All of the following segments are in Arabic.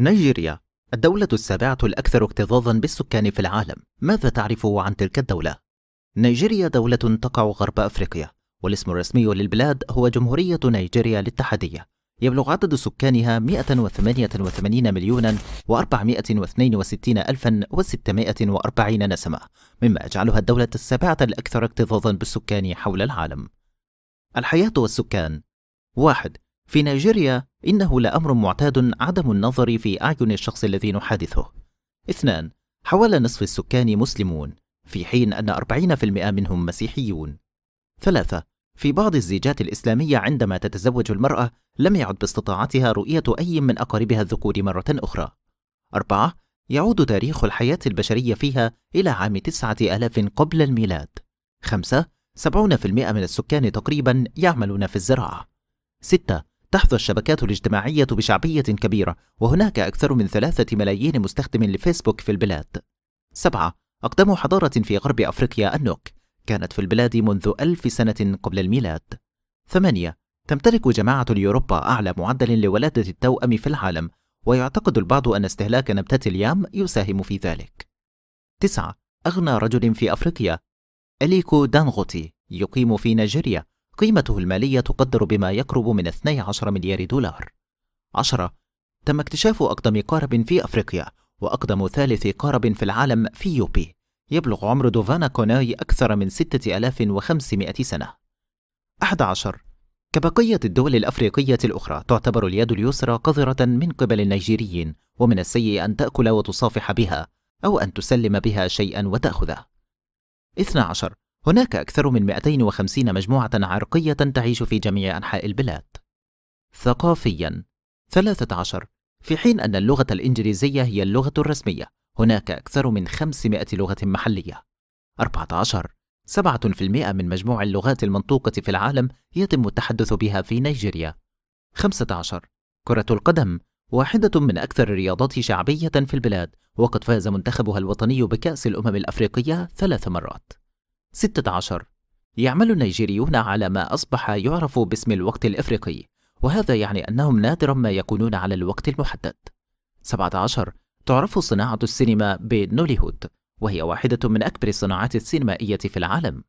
نيجيريا الدولة السابعة الأكثر اكتظاظا بالسكان في العالم ماذا تعرف عن تلك الدولة؟ نيجيريا دولة تقع غرب أفريقيا والاسم الرسمي للبلاد هو جمهورية نيجيريا الاتحادية يبلغ عدد سكانها 188 مليونا و462 ألفا و640 نسمة مما يجعلها الدولة السابعة الأكثر اكتظاظا بالسكان حول العالم الحياة والسكان واحد في نيجيريا إنه لأمر معتاد عدم النظر في أعين الشخص الذي نحادثه. اثنان حوالي نصف السكان مسلمون، في حين أن 40% منهم مسيحيون. ثلاثة في بعض الزيجات الإسلامية عندما تتزوج المرأة لم يعد باستطاعتها رؤية أي من أقاربها الذكور مرة أخرى. أربعة يعود تاريخ الحياة البشرية فيها إلى عام 9000 قبل الميلاد. خمسة 70% من السكان تقريبا يعملون في الزراعة. ستة تحظى الشبكات الاجتماعية بشعبية كبيرة وهناك أكثر من ثلاثة ملايين مستخدم لفيسبوك في البلاد سبعة أقدم حضارة في غرب أفريقيا النوك كانت في البلاد منذ ألف سنة قبل الميلاد ثمانية تمتلك جماعة اليوروبا أعلى معدل لولادة التوأم في العالم ويعتقد البعض أن استهلاك نبتة اليام يساهم في ذلك تسعة أغنى رجل في أفريقيا أليكو دانغوتي يقيم في نيجيريا قيمته المالية تقدر بما يقرب من 12 مليار دولار 10. تم اكتشاف أقدم قارب في أفريقيا وأقدم ثالث قارب في العالم في يوبي يبلغ عمر دوفانا كوناي أكثر من 6500 سنة 11 كبقية الدول الأفريقية الأخرى تعتبر اليد اليسرى قذرة من قبل النيجيريين ومن السيء أن تأكل وتصافح بها أو أن تسلم بها شيئا وتأخذه 12 هناك أكثر من 250 مجموعة عرقية تعيش في جميع أنحاء البلاد. ثقافيًا 13 في حين أن اللغة الإنجليزية هي اللغة الرسمية، هناك أكثر من 500 لغة محلية. 14 7% من مجموع اللغات المنطوقة في العالم يتم التحدث بها في نيجيريا. 15 كرة القدم واحدة من أكثر الرياضات شعبية في البلاد، وقد فاز منتخبها الوطني بكأس الأمم الأفريقية ثلاث مرات. 16 يعمل النيجيريون على ما أصبح يعرف باسم الوقت الإفريقي وهذا يعني أنهم نادرا ما يكونون على الوقت المحدد 17 تعرف صناعة السينما بنوليهود وهي واحدة من أكبر الصناعات السينمائية في العالم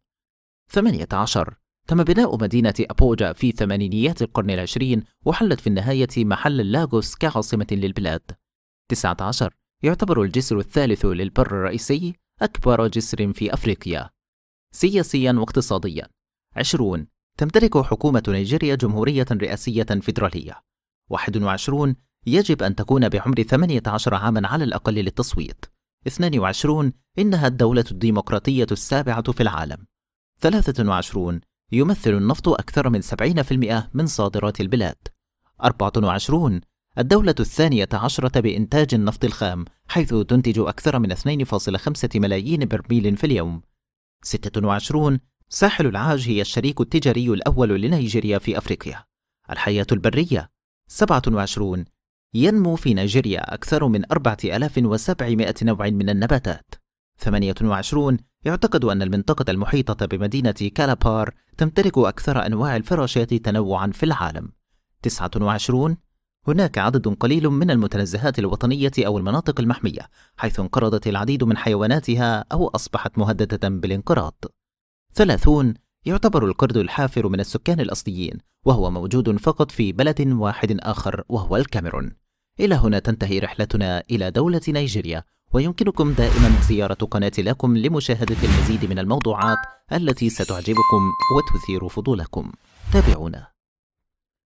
18 تم بناء مدينة أبوجا في ثمانينيات القرن العشرين وحلت في النهاية محل لاغوس كعاصمة للبلاد 19 يعتبر الجسر الثالث للبر الرئيسي أكبر جسر في أفريقيا سياسيا واقتصاديا 20 تمتلك حكومة نيجيريا جمهورية رئاسية فيدرالية 21 يجب أن تكون بعمر 18 عاما على الأقل للتصويت 22 إنها الدولة الديمقراطية السابعة في العالم 23 يمثل النفط أكثر من 70% من صادرات البلاد 24 الدولة الثانية عشرة بإنتاج النفط الخام حيث تنتج أكثر من 2.5 ملايين برميل في اليوم 26 ساحل العاج هي الشريك التجاري الأول لنيجيريا في أفريقيا الحياة البرية 27 ينمو في نيجيريا أكثر من 4700 نوع من النباتات 28 يعتقد أن المنطقة المحيطة بمدينة كالابار تمتلك أكثر أنواع الفراشات تنوعا في العالم 29 هناك عدد قليل من المتنزهات الوطنية أو المناطق المحمية حيث انقرضت العديد من حيواناتها أو أصبحت مهددة بالانقراض ثلاثون يعتبر القرد الحافر من السكان الأصليين وهو موجود فقط في بلد واحد آخر وهو الكاميرون إلى هنا تنتهي رحلتنا إلى دولة نيجيريا ويمكنكم دائما زيارة قناة لكم لمشاهدة المزيد من الموضوعات التي ستعجبكم وتثير فضولكم تابعونا